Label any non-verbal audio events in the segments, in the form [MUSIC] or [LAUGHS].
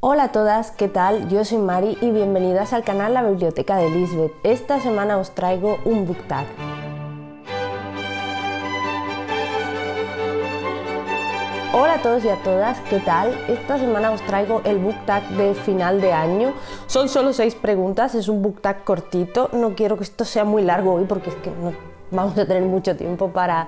Hola a todas, ¿qué tal? Yo soy Mari y bienvenidas al canal La Biblioteca de Lisbeth. Esta semana os traigo un book tag. Hola a todos y a todas, ¿qué tal? Esta semana os traigo el book tag de final de año. Son solo seis preguntas, es un book tag cortito. No quiero que esto sea muy largo hoy porque es que no vamos a tener mucho tiempo para,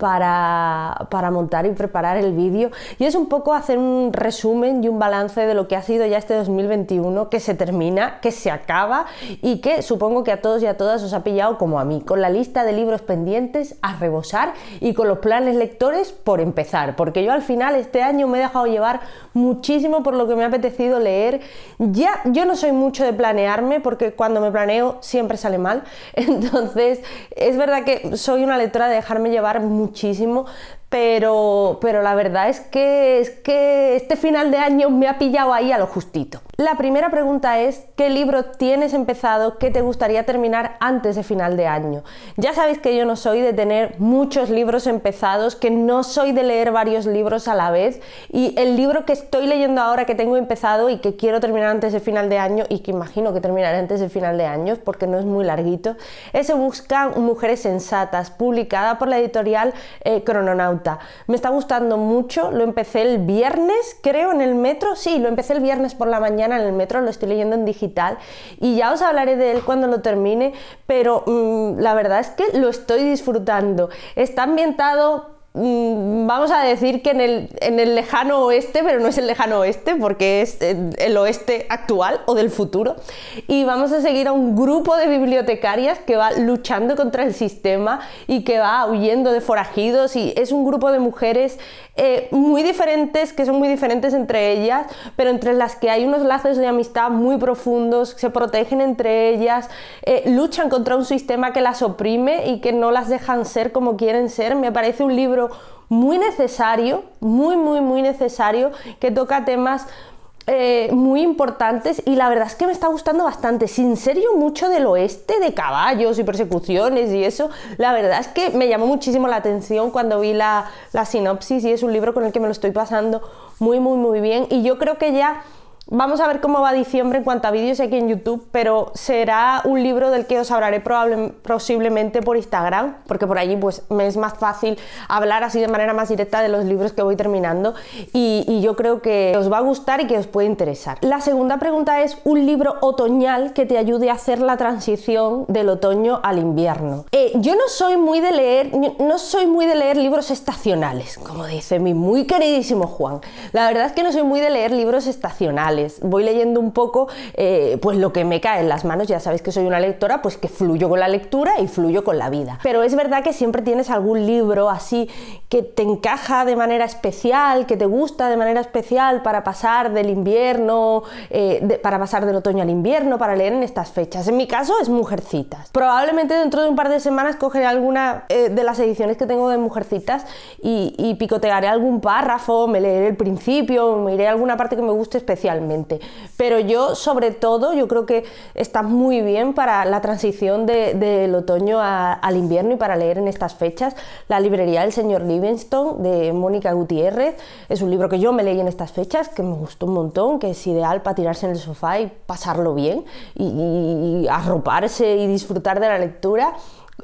para, montar y preparar el vídeo. Y es un poco hacer un resumen y un balance de lo que ha sido ya este 2021, que se termina, que se acaba y que supongo que a todos y a todas os ha pillado como a mí, con la lista de libros pendientes a rebosar y con los planes lectores por empezar, porque yo al final este año me he dejado llevar muchísimo por lo que me ha apetecido leer. Ya yo no soy mucho de planearme porque cuando me planeo siempre sale mal. [LAUGHS] Entonces, es verdad que soy una lectora de dejarme llevar mucho muchísimo, pero, pero la verdad es que, es que este final de año me ha pillado ahí a lo justito. La primera pregunta es, ¿qué libro tienes empezado que te gustaría terminar antes de final de año? Ya sabéis que yo no soy de tener muchos libros empezados, que no soy de leer varios libros a la vez y el libro que estoy leyendo ahora que tengo empezado y que quiero terminar antes de final de año y que imagino que terminaré antes de final de año porque no es muy larguito, es Buscan Mujeres Sensatas, publicada por la editorial eh, Crononauta. Me está gustando mucho, lo empecé el viernes, creo, en el metro, sí, lo empecé el viernes por la mañana en el metro, lo estoy leyendo en digital y ya os hablaré de él cuando lo termine, pero mm, la verdad es que lo estoy disfrutando. Está ambientado Mm, vamos a decir que en el, en el, lejano oeste, pero no es el lejano oeste porque es el oeste actual o del futuro, y vamos a seguir a un grupo de bibliotecarias que va luchando contra el sistema y que va huyendo de forajidos, y es un grupo de mujeres eh, muy diferentes, que son muy diferentes entre ellas, pero entre las que hay unos lazos de amistad muy profundos, se protegen entre ellas, eh, luchan contra un sistema que las oprime y que no las dejan ser como quieren ser. Me parece un libro muy necesario, muy, muy, muy necesario, que toca temas eh, muy importantes y la verdad es que me está gustando bastante. Sin serio, mucho del oeste, de caballos y persecuciones y eso. La verdad es que me llamó muchísimo la atención cuando vi la, la sinopsis y es un libro con el que me lo estoy pasando muy, muy, muy bien. Y yo creo que ya Vamos a ver cómo va diciembre en cuanto a vídeos aquí en YouTube, pero será un libro del que os hablaré probablemente posiblemente por Instagram, porque por allí pues me es más fácil hablar así de manera más directa de los libros que voy terminando y, yo creo que os va a gustar y que os puede interesar. La segunda pregunta es un libro otoñal que te ayude a hacer la transición del otoño al invierno. Eh, yo no soy muy de leer, no soy muy de leer libros estacionales, como dice mi muy queridísimo Juan. La verdad es que no soy muy de leer libros estacionales Voy leyendo un poco eh, pues lo que me cae en las manos, ya sabéis que soy una lectora, pues que fluyo con la lectura y fluyo con la vida. Pero es verdad que siempre tienes algún libro así que te encaja de manera especial, que te gusta de manera especial para pasar del invierno, eh, para pasar del otoño al invierno, para leer en estas fechas. En mi caso es Mujercitas. Probablemente dentro de un par de semanas cogeré alguna eh, de las ediciones que tengo de Mujercitas y, y picotearé algún párrafo, me leeré el principio, me iré a alguna parte que me guste especial pero yo, sobre todo, yo creo que está muy bien para la transición del otoño al invierno y para leer en estas fechas la librería del señor Livingstone de Mónica Gutiérrez. Es un libro que yo me leí en estas fechas, que me gustó un montón, que es ideal para tirarse en el sofá y pasarlo bien y arroparse y disfrutar de la lectura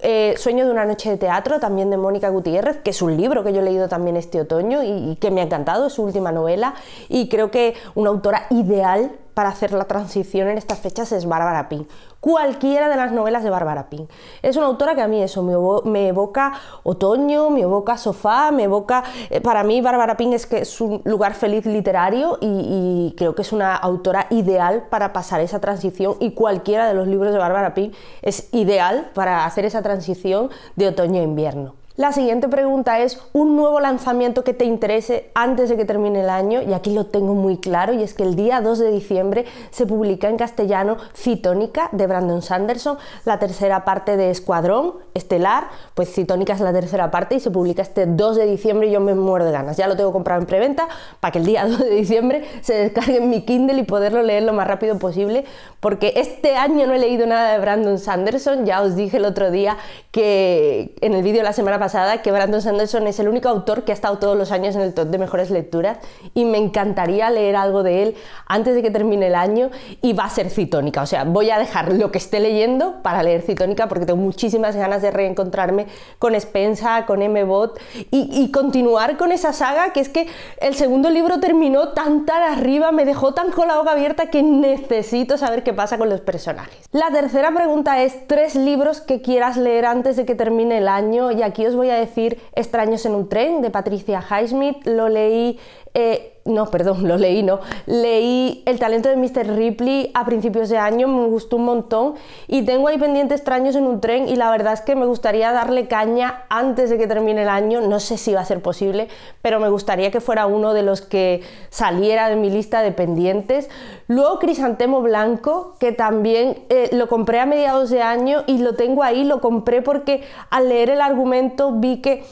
eh, Sueño de una noche de teatro, también de Mónica Gutiérrez, que es un libro que yo he leído también este otoño y, y que me ha encantado, es su última novela, y creo que una autora ideal para hacer la transición en estas fechas es Bárbara Pin. Cualquiera de las novelas de Bárbara Pin. Es una autora que a mí eso me, evoca otoño, me evoca sofá, me evoca... Eh, para mí Bárbara Pin es que es un lugar feliz literario y, creo que es una autora ideal para pasar esa transición y cualquiera de los libros de Bárbara Pin es ideal para hacer esa transición de otoño a invierno. La siguiente pregunta es un nuevo lanzamiento que te interese antes de que termine el año, y aquí lo tengo muy claro, y es que el día 2 de diciembre se publica en castellano Citónica de Brandon Sanderson, la tercera parte de Escuadrón Estelar, pues Citónica es la tercera parte y se publica este 2 de diciembre y yo me muero de ganas, ya lo tengo comprado en preventa para que el día 2 [LAUGHS] de diciembre se descargue en mi Kindle y poderlo leer lo más rápido posible, porque este año no he leído nada de Brandon Sanderson, ya os dije el otro día que en el vídeo de la semana pasada que Brandon Sanderson es el único autor que ha estado todos los años en el top de mejores lecturas y me encantaría leer algo de él antes de que termine el año y va a ser Citónica. O sea, voy a dejar lo que esté leyendo para leer Citónica porque tengo muchísimas ganas de reencontrarme con Spensa, con M-Bot y, continuar con esa saga que es que el segundo libro terminó tan tan arriba, me dejó tan con la boca abierta que necesito saber qué pasa con los personajes. La tercera pregunta es tres libros que quieras leer antes de que termine el año y aquí os voy a decir Extraños en un tren de Patricia Highsmith, lo leí eh, no, perdón, [LAUGHS] lo leí, no. Leí El talento de Mr. Ripley a principios de año, me gustó un montón y tengo ahí pendientes extraños en un tren y la verdad es que me gustaría darle caña antes de que termine el año, no sé si va a ser posible, pero me gustaría que fuera uno de los que saliera de mi lista de pendientes. Luego Crisantemo Blanco, que también eh, lo compré a mediados de año y lo tengo ahí, lo compré porque al leer el argumento vi que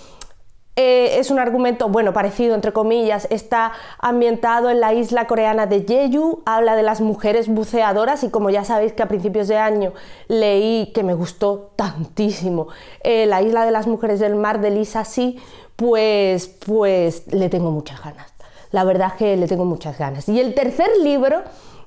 eh, es un argumento, bueno, parecido entre comillas, está ambientado en la isla coreana de Jeju, habla de las mujeres buceadoras y como ya sabéis que a principios de año leí que me gustó tantísimo eh, La isla de las mujeres del mar de Lisa si pues, pues le tengo muchas ganas. La verdad que le tengo muchas ganas. Y el tercer libro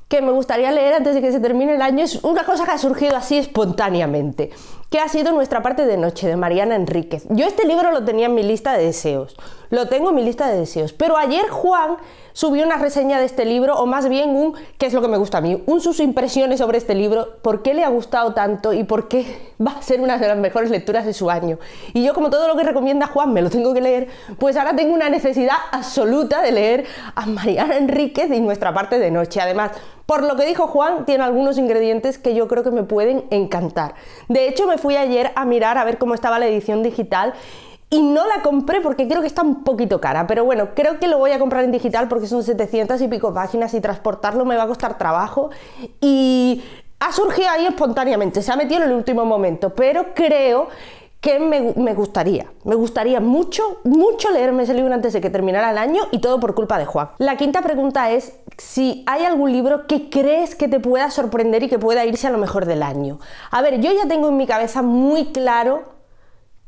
que me gustaría leer antes de que se termine el año es una cosa que ha surgido así espontáneamente, que ha sido nuestra parte de noche de Mariana Enríquez. Yo este libro lo tenía en mi lista de deseos, lo tengo en mi lista de deseos, pero ayer Juan subí una reseña de este libro, o más bien un, ¿qué es lo que me gusta a mí? Un sus impresiones sobre este libro, por qué le ha gustado tanto y por qué [LAUGHS] va a ser una de las mejores lecturas de su año. Y yo, como todo lo que recomienda Juan, me lo tengo que leer, pues ahora tengo una necesidad absoluta de leer a Mariana Enríquez y nuestra parte de noche. Además, por lo que dijo Juan, tiene algunos ingredientes que yo creo que me pueden encantar. De hecho, me fui ayer a mirar a ver cómo estaba la edición digital y no la compré porque creo que está un poquito cara, pero bueno, creo que lo voy a comprar en digital porque son 700 y pico páginas y transportarlo me va a costar trabajo y ha surgido ahí espontáneamente, se ha metido en el último momento, pero creo que me, gustaría, me gustaría mucho, mucho leerme ese libro antes de que terminara el año y todo por culpa de Juan. La quinta pregunta es si hay algún libro que crees que te pueda sorprender y que pueda irse a lo mejor del año. A ver, yo ya tengo en mi cabeza muy claro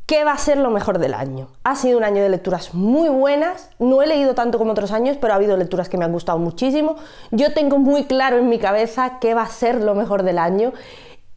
¿Qué va a ser lo mejor del año? Ha sido un año de lecturas muy buenas, no he leído tanto como otros años, pero ha habido lecturas que me han gustado muchísimo. Yo tengo muy claro en mi cabeza qué va a ser lo mejor del año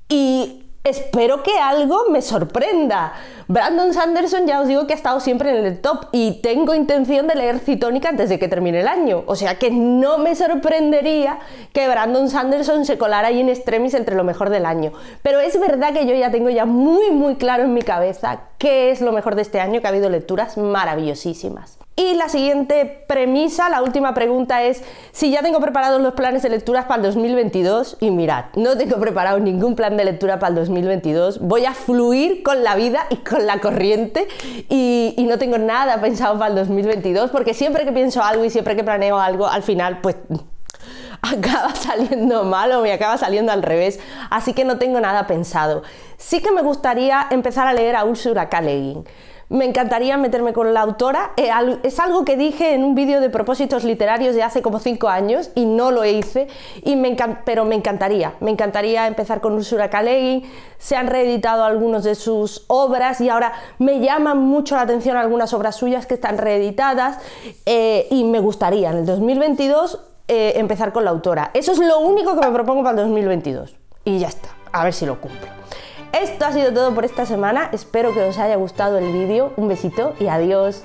y espero que algo me sorprenda. Brandon Sanderson ya os digo que ha estado siempre en el top y tengo intención de leer Citónica antes de que termine el año. O sea que no me sorprendería que Brandon Sanderson se colara ahí en extremis entre lo mejor del año. Pero es verdad que yo ya tengo ya muy muy claro en mi cabeza qué es lo mejor de este año, que ha habido lecturas maravillosísimas. Y la siguiente premisa, la última pregunta es si ya tengo preparados los planes de lecturas para el 2022 y mirad, no tengo preparado ningún plan de lectura para el 2022, voy a fluir con la vida y con la corriente y, no tengo nada pensado para el 2022 porque siempre que pienso algo y siempre que planeo algo, al final pues [LAUGHS] acaba saliendo mal o me acaba saliendo al revés, así que no tengo nada pensado. Sí que me gustaría empezar a leer a Ursula K. Le Guin me encantaría meterme con la autora. Eh, es algo que dije en un vídeo de propósitos literarios de hace como cinco años y no lo hice, y me pero me encantaría. Me encantaría empezar con Ursula Kalegi. Se han reeditado algunas de sus obras y ahora me llaman mucho la atención algunas obras suyas que están reeditadas eh, y me gustaría en el 2022 eh, empezar con la autora. Eso es lo único que me propongo para el 2022. Y ya está, a ver si lo cumplo. Esto ha sido todo por esta semana, espero que os haya gustado el vídeo, un besito y adiós.